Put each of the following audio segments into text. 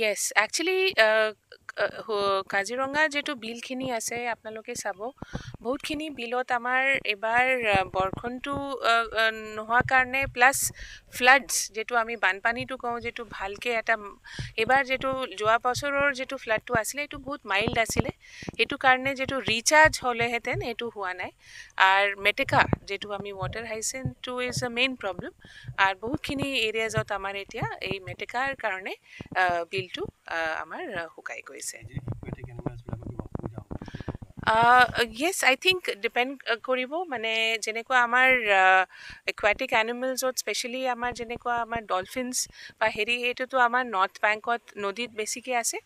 য়েছ actually কাজিৰঙাৰ যিটো বিলখিনি আছে আপোনালোকে চাব বহুতখিনি বিলত আমাৰ এইবাৰ বৰষুণটো নোহোৱা কাৰণে প্লাছ ফ্লাডছ যিটো আমি বানপানীটো কওঁ যিটো ভালকৈ এটা এইবাৰ যিটো যোৱা বছৰৰ যিটো ফ্লাডটো আছিলে সেইটো বহুত মাইল্ড আছিলে সেইটো কাৰণে যিটো ৰিচাৰ্জ হ'লেহেঁতেন সেইটো হোৱা নাই আৰু মেটেকা যিটো আমি ৱাটাৰ হাইচেনটো ইজ এ মেইন প্ৰব্লেম আৰু বহুতখিনি এৰিয়াজত আমাৰ এতিয়া এই মেটেকাৰ কাৰণে বিলটো আমাৰ শুকাই গৈছে য়েছ আই থিংক ডিপেণ্ড কৰিব মানে যেনেকুৱা আমাৰ একুৱেটিক এনিমেলছত স্পেচিয়েলি আমাৰ যেনেকুৱা আমাৰ ডলফিনছ বা হেৰি সেইটোতো আমাৰ নৰ্থ বেংকত নদীত বেছিকৈ আছে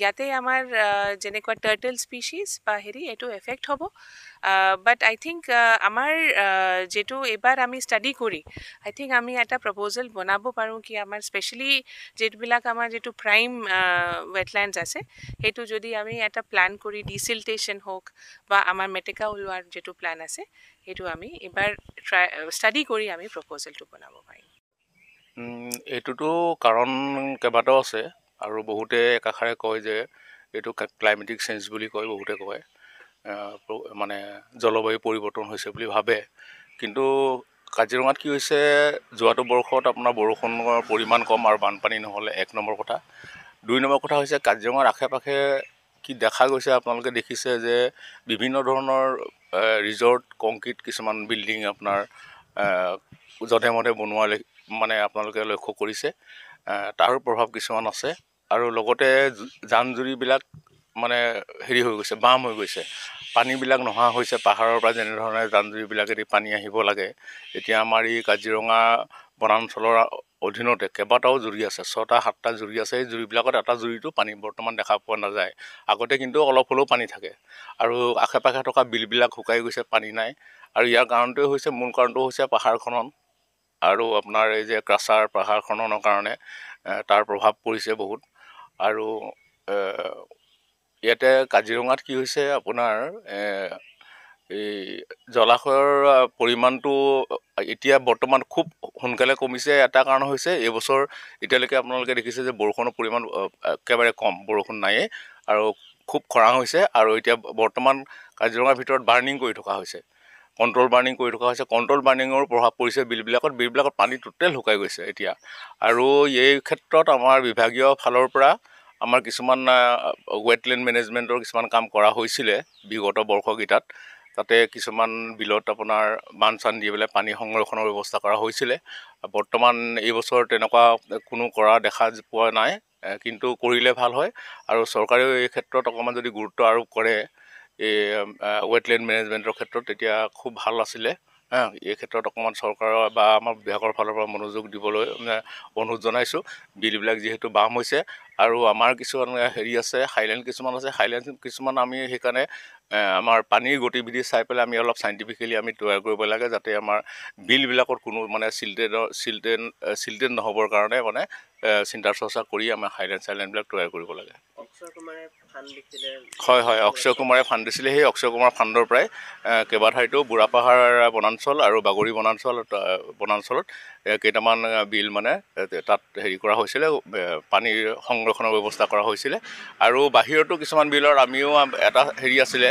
ইয়াতে আমাৰ যেনেকুৱা টাৰ্টেল স্পিচিছ বা হেৰি এইটো এফেক্ট হ'ব বাট আই থিংক আমাৰ যিটো এইবাৰ আমি ষ্টাডি কৰি আই থিংক আমি এটা প্ৰপ'জেল বনাব পাৰোঁ কি আমাৰ স্পেচিয়েলি যিবিলাক আমাৰ যিটো প্ৰাইম ৱেটলেণ্ডছ আছে সেইটো যদি আমি এটা প্লেন কৰি ডিচিল্টেশ্যন হওক বা আমাৰ মেটেকা ওলোৱাৰ যিটো প্লেন আছে সেইটো আমি এইবাৰ ট্ৰাই ষ্টাডি কৰি আমি প্ৰপ'জেলটো বনাব পাৰিম এইটোতো কাৰণ কেইবাটাও আছে আৰু বহুতে একাষাৰে কয় যে এইটো ক্লাইমেটিক চেঞ্জ বুলি কয় বহুতে কয় মানে জলবায়ু পৰিৱৰ্তন হৈছে বুলি ভাবে কিন্তু কাজিৰঙাত কি হৈছে যোৱাটো বৰ্ষত আপোনাৰ বৰষুণৰ পৰিমাণ কম আৰু বানপানী নহ'লে এক নম্বৰ কথা দুই নম্বৰ কথা হৈছে কাজিৰঙাৰ আশে পাশে কি দেখা গৈছে আপোনালোকে দেখিছে যে বিভিন্ন ধৰণৰ ৰিজৰ্ট কংক্ৰিট কিছুমান বিল্ডিং আপোনাৰ যধে মধে বনোৱা মানে আপোনালোকে লক্ষ্য কৰিছে তাৰো প্ৰভাৱ কিছুমান আছে আৰু লগতে যান জুৰিবিলাক মানে হেৰি হৈ গৈছে বাম হৈ গৈছে পানীবিলাক নোহোৱা হৈছে পাহাৰৰ পৰা যেনেধৰণে জানজুৰিবিলাকেদি পানী আহিব লাগে এতিয়া আমাৰ এই কাজিৰঙা বনাঞ্চলৰ অধীনতে কেইবাটাও জুৰি আছে ছটা সাতটা জুৰি আছে এই জুৰিবিলাকত এটা জুৰিটো পানী বৰ্তমান দেখা পোৱা নাযায় আগতে কিন্তু অলপ হ'লেও পানী থাকে আৰু আশে পাশে থকা বিলবিলাক শুকাই গৈছে পানী নাই আৰু ইয়াৰ কাৰণটোৱে হৈছে মূল কাৰণটো হৈছে পাহাৰখনন আৰু আপোনাৰ এই যে ক্ৰাছাৰ পাহাৰখননৰ কাৰণে তাৰ প্ৰভাৱ পৰিছে বহুত আৰু ইয়াতে কাজিৰঙাত কি হৈছে আপোনাৰ এই জলাশয়ৰ পৰিমাণটো এতিয়া বৰ্তমান খুব সোনকালে কমিছে এটা কাৰণ হৈছে এইবছৰ এতিয়ালৈকে আপোনালোকে দেখিছে যে বৰষুণৰ পৰিমাণ একেবাৰে কম বৰষুণ নায়েই আৰু খুব খৰাং হৈছে আৰু এতিয়া বৰ্তমান কাজিৰঙাৰ ভিতৰত বাৰ্ণিং কৰি থকা হৈছে কণ্ট্ৰল বাৰ্ণিং কৰি থকা হৈছে কণ্ট্ৰল বাৰ্ণিঙৰ প্ৰভাৱ পৰিছে বিলবিলাকত বিলবিলাকত পানী টোটেল শুকাই গৈছে এতিয়া আৰু এই ক্ষেত্ৰত আমাৰ বিভাগীয় ফালৰ পৰা আমাৰ কিছুমান ৱেটলেণ্ড মেনেজমেণ্টৰ কিছুমান কাম কৰা হৈছিলে বিগত বৰ্ষকেইটাত তাতে কিছুমান বিলত আপোনাৰ চান দি পেলাই পানী সংৰক্ষণৰ ব্যৱস্থা কৰা হৈছিলে বৰ্তমান এইবছৰ তেনেকুৱা কোনো কৰা দেখা পোৱা নাই কিন্তু কৰিলে ভাল হয় আৰু চৰকাৰেও এই ক্ষেত্ৰত অকণমান যদি গুৰুত্ব আৰোপ কৰে এই ৱেটলেণ্ড মেনেজমেণ্টৰ ক্ষেত্ৰত তেতিয়া খুব ভাল আছিলে হ্যাঁ এই ক্ষেত্রত অকমান সরকার বা আমার বিভাগের ফলের মনোযোগ দিবলৈ অনুরোধ জানাইছো বিলবিল যেহেতু বাম হয়েছে আর আমার কিছু হেৰি আছে হাইলেন্ড কিছু আছে হাইলেন্ড কিছু আমি সেখানে আমার পানির গতিবিধি চাই পেলে আমি অল্প সাইন্টিফিকেলি আমি তৈরি লাগে যাতে আমার বিলবিল কোনো মানে চিলড্রেন চিলড্রেন চিলড্রেন নহবর কারণে মানে চিন্তা চর্চা করে আমার হাইলেন্ড সাইলেন্ডবিল তৈরি লাগে হয় হয় অক্ষয় কুমাৰে ফাণ্ড দিছিলে সেই অক্ষয় কুমাৰ ফাণ্ডৰ পৰাই কেইবাঠাইতো ঠাইতো বুঢ়াপাহাৰ বনাঞ্চল আৰু বাগৰি বনাঞ্চল বনাঞ্চলত কেইটামান বিল মানে তাত হেৰি কৰা হৈছিলে পানীৰ সংৰক্ষণৰ ব্যৱস্থা কৰা হৈছিলে আৰু বাহিৰতো কিছুমান বিলৰ আমিও এটা হেৰি আছিলে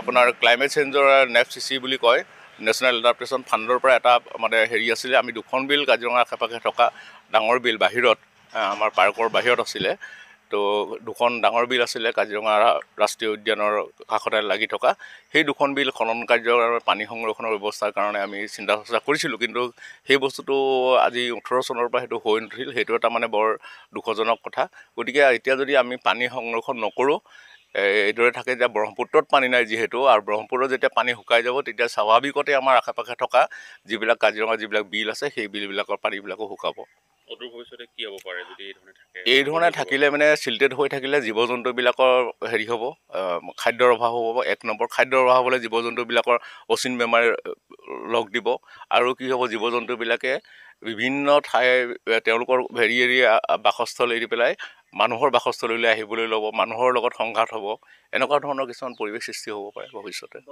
আপোনাৰ ক্লাইমেট চেঞ্জৰ নেফ চি চি বুলি কয় নেশ্যনেল এডাপটেশ্যন ফাণ্ডৰ পৰা এটা মানে হেৰি আছিলে আমি দুখন বিল কাজিৰঙাৰ আশে পাশে থকা ডাঙৰ বিল বাহিৰত আমাৰ পাৰ্কৰ বাহিৰত আছিলে তো দুখন ডাঙৰ বিল আছিলে কাজিৰঙা ৰাষ্ট্ৰীয় উদ্যানৰ কাষতে লাগি থকা সেই দুখন বিল খনন কাৰ্যৰ আৰু পানী সংৰক্ষণৰ ব্যৱস্থাৰ কাৰণে আমি চিন্তা চৰ্চা কৰিছিলোঁ কিন্তু সেই বস্তুটো আজি ওঠৰ চনৰ পৰা সেইটো হৈ নুঠিল সেইটো এটা মানে বৰ দুখজনক কথা গতিকে এতিয়া যদি আমি পানী সংৰক্ষণ নকৰোঁ এইদৰে থাকে যে ব্ৰহ্মপুত্ৰত পানী নাই যিহেতু আৰু ব্ৰহ্মপুত্ৰত যেতিয়া পানী শুকাই যাব তেতিয়া স্বাভাৱিকতে আমাৰ আশে পাশে থকা যিবিলাক কাজিৰঙা যিবিলাক বিল আছে সেই বিলবিলাকৰ পানীবিলাকো শুকাব অদূৰ ভৱিষ্যতে কি হ'ব পাৰে যদি এইধৰণে থাকে এইধৰণে থাকিলে মানে চিল্টেড হৈ থাকিলে জীৱ জন্তুবিলাকৰ হেৰি হ'ব খাদ্যৰ অভাৱ হ'ব এক নম্বৰ খাদ্যৰ অভাৱ হ'লে জীৱ জন্তুবিলাকৰ অচিন বেমাৰ লগ দিব আৰু কি হ'ব জীৱ জন্তুবিলাকে বিভিন্ন ঠাই তেওঁলোকৰ হেৰি এৰি বাসস্থল এৰি পেলাই মানুহৰ বাসস্থলীলৈ আহিবলৈ ল'ব মানুহৰ লগত সংঘাত হ'ব এনেকুৱা ধৰণৰ কিছুমান পৰিৱেশ সৃষ্টি হ'ব পাৰে ভৱিষ্যতে